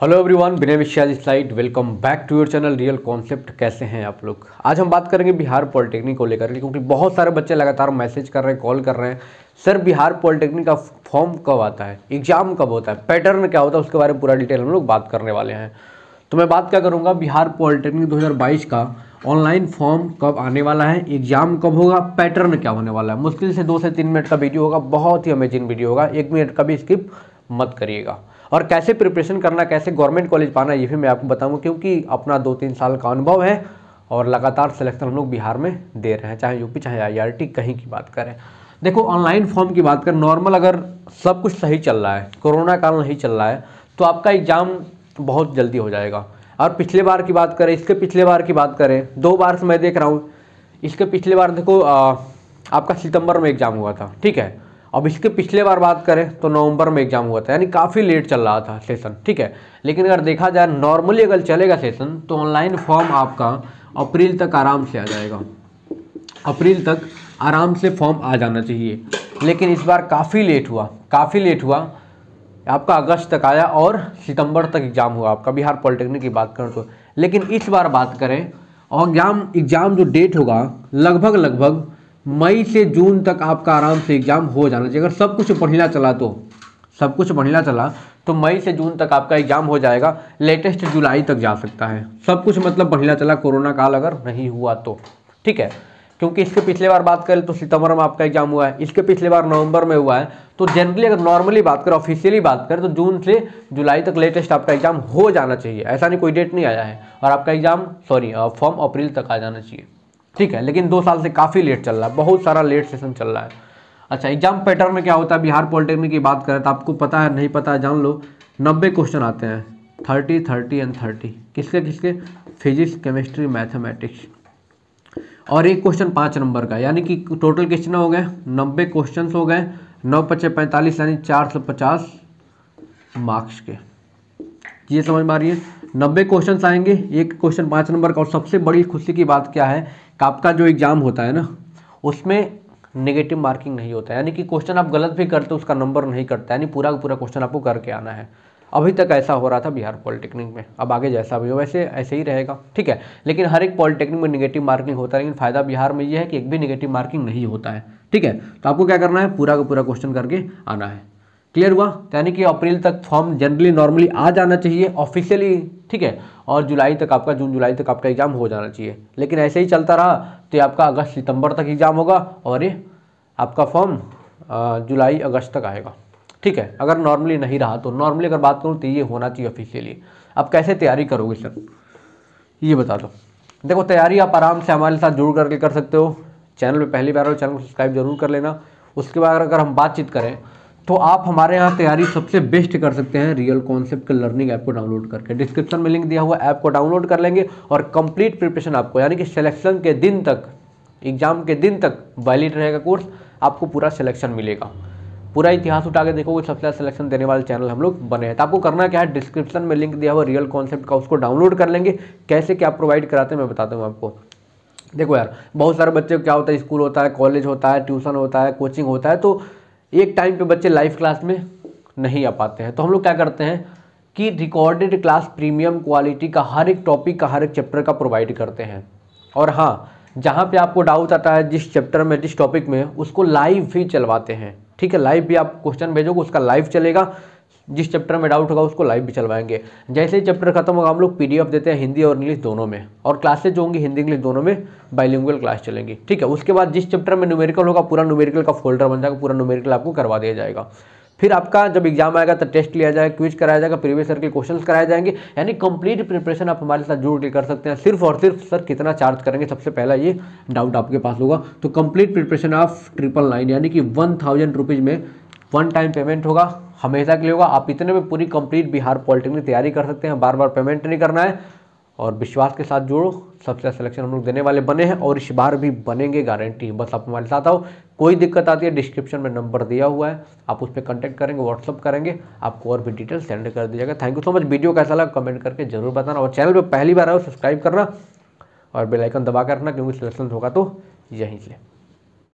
hello everyone Vinay विश्याज slide welcome back to your channel real concept कैसे हैं आप लोग आज हम बात करेंगे बिहार पॉलिटेक्निक को लेकर क्योंकि बहुत सारे बच्चे लगातार मैसेज कर रहे हैं कॉल कर रहे हैं सर बिहार पॉलिटेक्निक का फॉर्म कब आता है एग्जाम कब होता है पैटर्न क्या होता है उसके बारे में पूरा डिटेल हम लोग बात करने वाले हैं तो मैं बात क्या करूँगा बिहार पॉलिटेक्निक दो का ऑनलाइन फॉर्म कब आने वाला है एग्जाम कब होगा पैटर्न क्या होने वाला है मुश्किल से दो से तीन मिनट का वीडियो होगा बहुत ही अमेजिंग वीडियो होगा एक मिनट का भी स्किप मत करिएगा और कैसे प्रिपरेशन करना कैसे गवर्नमेंट कॉलेज पाना ये भी मैं आपको बताऊंगा क्योंकि अपना दो तीन साल का अनुभव है और लगातार सिलेक्शन हम लोग बिहार में दे रहे हैं चाहे यूपी चाहे आई कहीं की बात करें देखो ऑनलाइन फॉर्म की बात करें नॉर्मल अगर सब कुछ सही चल रहा है कोरोना काल नहीं चल रहा है तो आपका एग्ज़ाम बहुत जल्दी हो जाएगा और पिछले बार की बात करें इसके पिछले बार की बात करें दो बार से मैं देख रहा हूँ इसके पिछले बार देखो आ, आपका सितंबर में एग्ज़ाम हुआ था ठीक है अब इसके पिछले बार बात करें तो नवंबर में एग्जाम हुआ था यानी काफ़ी लेट चल रहा था सेशन ठीक है लेकिन अगर देखा जाए नॉर्मली अगर चलेगा सेशन तो ऑनलाइन फॉर्म आपका अप्रैल तक आराम से आ जाएगा अप्रैल तक आराम से फॉर्म आ जाना चाहिए लेकिन इस बार काफ़ी लेट हुआ काफ़ी लेट हुआ आपका अगस्त तक आया और सितंबर तक एग्ज़ाम हुआ आपका बिहार पॉलिटेक्निक की बात करें तो लेकिन इस बार बात करें और एग्ज़ाम एग्ज़ाम जो डेट होगा लगभग लगभग मई से जून तक आपका आराम से एग्ज़ाम हो जाना चाहिए अगर सब कुछ बढ़िया चला तो सब कुछ बढ़िया चला तो मई से जून तक आपका एग्ज़ाम हो जाएगा लेटेस्ट जुलाई तक जा सकता है सब कुछ मतलब बढ़िया चला कोरोना काल अगर नहीं हुआ तो ठीक है क्योंकि इसके पिछले बार बात करें तो सितंबर में आपका एग्जाम हुआ है इसके पिछले बार नवंबर में हुआ है तो जनरली अगर नॉर्मली बात करें ऑफिशियली बात करें तो जून से जुलाई तक लेटेस्ट आपका एग्जाम हो जाना चाहिए ऐसा नहीं कोई डेट नहीं आया है और आपका एग्जाम सॉरी फॉर्म अप्रैल तक आ जाना चाहिए ठीक है लेकिन दो साल से काफ़ी लेट चल रहा है बहुत सारा लेट सेशन चल रहा है अच्छा एग्जाम पैटर्न में क्या होता है बिहार पॉलिटेक्निक की बात करें तो आपको पता है नहीं पता है जान लो नब्बे क्वेश्चन आते हैं थर्टी थर्टी एंड थर्टी किसके किसके फिजिक्स केमिस्ट्री मैथमेटिक्स और एक क्वेश्चन पाँच नंबर का यानी कि टोटल कितने हो गए नब्बे क्वेश्चन हो गए नौ पच्चे पैंतालीस यानी चार सौ पचास मार्क्स के ये समझ में आ रही है नब्बे क्वेश्चन आएंगे एक क्वेश्चन पाँच नंबर का और सबसे बड़ी खुशी की बात क्या है कि आपका जो एग्ज़ाम होता है ना उसमें नेगेटिव मार्किंग नहीं होता यानी कि क्वेश्चन आप गलत भी करते हो उसका नंबर नहीं कटता यानी पूरा का पूरा क्वेश्चन आपको करके आना है अभी तक ऐसा हो रहा था बिहार पॉलिटेक्निक में अब आगे जैसा भी हो वैसे ऐसे ही रहेगा ठीक है लेकिन हर एक पॉलिटेक्निक में निगेटिव मार्किंग होता है लेकिन फायदा बिहार में ये है कि एक भी निगेटिव मार्किंग नहीं होता है ठीक है तो आपको क्या करना है पूरा का पूरा क्वेश्चन करके आना है क्लियर हुआ यानी कि अप्रैल तक फॉर्म जनरली नॉर्मली आ जाना चाहिए ऑफिशियली ठीक है और जुलाई तक आपका जून जुलाई तक आपका एग्ज़ाम हो जाना चाहिए लेकिन ऐसे ही चलता रहा तो आपका अगस्त सितंबर तक एग्ज़ाम होगा और ये आपका फॉर्म जुलाई अगस्त तक आएगा ठीक है अगर नॉर्मली नहीं रहा तो नॉर्मली अगर बात करूँ तो ये होना चाहिए ऑफिशियली आप कैसे तैयारी करोगे सर ये बता दो देखो तैयारी आप आराम से हमारे साथ जुड़ करके कर सकते हो चैनल पर पहली बार हो चैनल को सब्सक्राइब जरूर कर लेना उसके बाद अगर हम बातचीत करें तो आप हमारे यहाँ तैयारी सबसे बेस्ट कर सकते हैं रियल कॉन्सेप्ट के लर्निंग ऐप को डाउनलोड करके डिस्क्रिप्शन में लिंक दिया हुआ ऐप को डाउनलोड कर लेंगे और कंप्लीट प्रिपरेशन आपको यानी कि सिलेक्शन के दिन तक एग्जाम के दिन तक वैलिड रहेगा कोर्स आपको पूरा सिलेक्शन मिलेगा पूरा इतिहास उठा के देखोगे सबसे ज़्यादा सिलेक्शन देने वाले चैनल हम लोग बने हैं तो आपको करना क्या है डिस्क्रिप्शन में लिंक दिया हुआ रियल कॉन्सेप्ट का उसको डाउनलोड कर लेंगे कैसे क्या प्रोवाइड कराते हैं मैं बताता हूँ आपको देखो यार बहुत सारे बच्चे क्या होता है स्कूल होता है कॉलेज होता है ट्यूशन होता है कोचिंग होता है तो एक टाइम पे बच्चे लाइव क्लास में नहीं आ पाते हैं तो हम लोग क्या करते हैं कि रिकॉर्डेड क्लास प्रीमियम क्वालिटी का हर एक टॉपिक का हर एक चैप्टर का प्रोवाइड करते हैं और हाँ जहाँ पे आपको डाउट आता है जिस चैप्टर में जिस टॉपिक में उसको लाइव भी चलवाते हैं ठीक है लाइव भी आप क्वेश्चन भेजोगे उसका लाइव चलेगा जिस चैप्टर में डाउट होगा उसको लाइव भी चलवाएंगे जैसे ही चैप्टर खत्म होगा हम लोग पीडीएफ देते हैं हिंदी और इंग्लिश दोनों में और क्लासेज जो होंगी हिंदी इंग्लिश दोनों में बाइलिंगुअल क्लास चलेंगी ठीक है उसके बाद जिस चैप्टर में न्यूमेरिकल होगा पूरा न्यूमेरिकल का फोल्डर बन जाएगा पूरा न्यूमेरिकल आपको करवा दिया जाएगा फिर आपका जब एग्जाम आएगा तो टेस्ट लिया जाएगा क्विज कराया जाएगा प्रीवियस सर के क्वेश्चंस कराए जाएंगे यानी कंप्लीट प्रिपरेशन आप हमारे साथ जुड़ के कर सकते हैं सिर्फ और सिर्फ सर कितना चार्ज करेंगे सबसे पहला ये डाउट आपके पास होगा तो complete preparation of triple nine यानी कि वन थाउजेंड रुपीज़ में वन टाइम पेमेंट होगा हमेशा के लिए होगा आप इतने में पूरी कंप्लीट बिहार पॉलिटेक्निक तैयारी कर सकते हैं बार बार पेमेंट नहीं करना है और विश्वास के साथ जोड़ो सबसे सिलेक्शन अच्छा हम लोग देने वाले बने हैं और इस बार भी बनेंगे गारंटी बस आप हमारे साथ आओ कोई दिक्कत आती है डिस्क्रिप्शन में नंबर दिया हुआ है आप उस पर कॉन्टैक्ट करेंगे व्हाट्सअप करेंगे आपको और भी डिटेल सेंड कर दिया जाएगा thank you so much video कैसा लगा कमेंट करके जरूर बताना और चैनल पर पहली बार आओ सब्सक्राइब करना और बेलाइकन दबा कर रखना क्योंकि सिलेक्शन होगा तो यहीं से